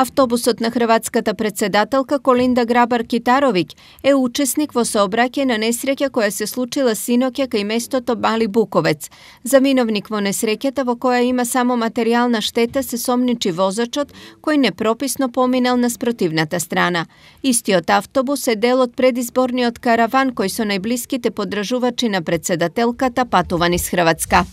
Автобусот на хрватската председателка Колинда Грабар Китаровиќ е учесник во сообраќај на несреќа која се случила синоќа кај местото Бали Буковец. За миновник во несреќата во која има само материјална штета се сомничи возачот кој непрописно поминал на спротивната страна. Истиот автобус е дел од предизборниот караван кој со најблиските подражувачи на председателката патувани с Хрватска.